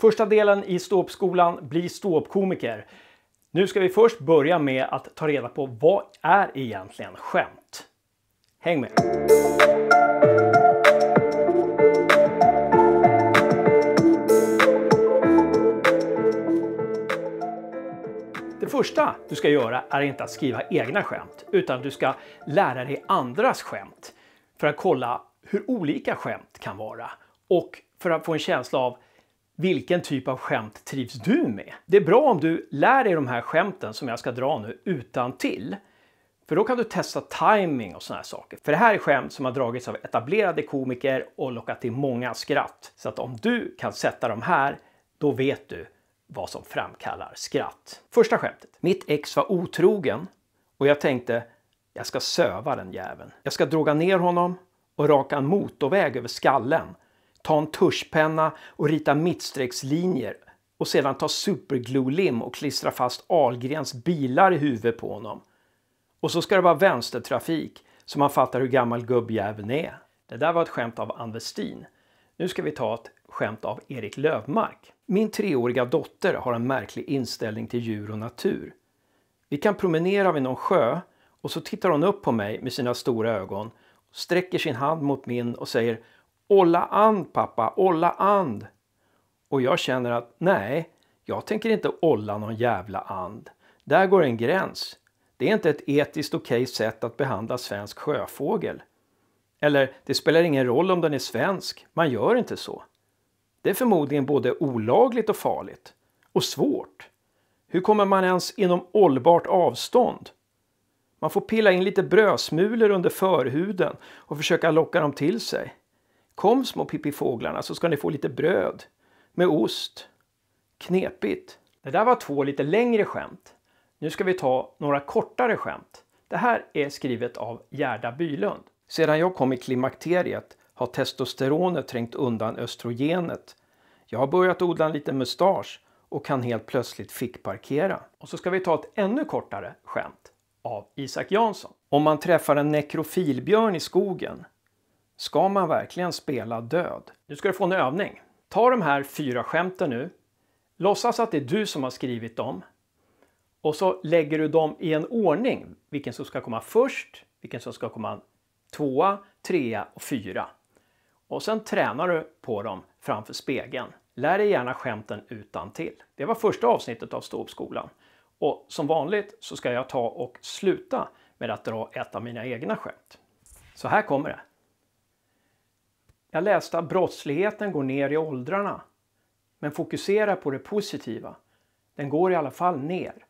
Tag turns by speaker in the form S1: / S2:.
S1: Första delen i ståuppskolan Bli ståuppkomiker. Nu ska vi först börja med att ta reda på vad är egentligen skämt? Häng med! Det första du ska göra är inte att skriva egna skämt utan du ska lära dig andras skämt för att kolla hur olika skämt kan vara och för att få en känsla av vilken typ av skämt trivs du med? Det är bra om du lär dig de här skämten som jag ska dra nu utan till. För då kan du testa timing och såna här saker. För det här är skämt som har dragits av etablerade komiker och lockat till många skratt. Så att om du kan sätta de här, då vet du vad som framkallar skratt. Första skämtet. Mitt ex var otrogen och jag tänkte jag ska söva den jäveln. Jag ska droga ner honom och raka en motorväg över skallen ta en tuschpenna och rita mittstreckslinjer och sedan ta supergluelim och klistra fast Algrens bilar i huvudet på honom. Och så ska det vara vänstertrafik så man fattar hur gammal gubbjäveln är. Det där var ett skämt av Ann Westin. Nu ska vi ta ett skämt av Erik Lövmark. Min treåriga dotter har en märklig inställning till djur och natur. Vi kan promenera vid någon sjö och så tittar hon upp på mig med sina stora ögon, sträcker sin hand mot min och säger Olla and pappa, olla and. Och jag känner att nej, jag tänker inte olla någon jävla and. Där går en gräns. Det är inte ett etiskt okej sätt att behandla svensk sjöfågel. Eller, det spelar ingen roll om den är svensk, man gör inte så. Det är förmodligen både olagligt och farligt. Och svårt. Hur kommer man ens inom hållbart avstånd? Man får pilla in lite brödsmulor under förhuden och försöka locka dem till sig. Kom små pippifåglarna så ska ni få lite bröd med ost. Knepigt. Det där var två lite längre skämt. Nu ska vi ta några kortare skämt. Det här är skrivet av Gerda Bylund. Sedan jag kom i klimakteriet har testosteronet trängt undan östrogenet. Jag har börjat odla en liten mustasch och kan helt plötsligt fickparkera. Och så ska vi ta ett ännu kortare skämt av Isak Jansson. Om man träffar en nekrofilbjörn i skogen Ska man verkligen spela död? Nu ska du få en övning. Ta de här fyra skämten nu. Låtsas att det är du som har skrivit dem. Och så lägger du dem i en ordning. Vilken som ska komma först, vilken som ska komma tvåa, trea och fyra. Och sen tränar du på dem framför spegeln. Lär dig gärna skämten utan till. Det var första avsnittet av Ståuppskolan. Och som vanligt så ska jag ta och sluta med att dra ett av mina egna skämt. Så här kommer det. Jag läste att brottsligheten går ner i åldrarna. Men fokusera på det positiva. Den går i alla fall ner.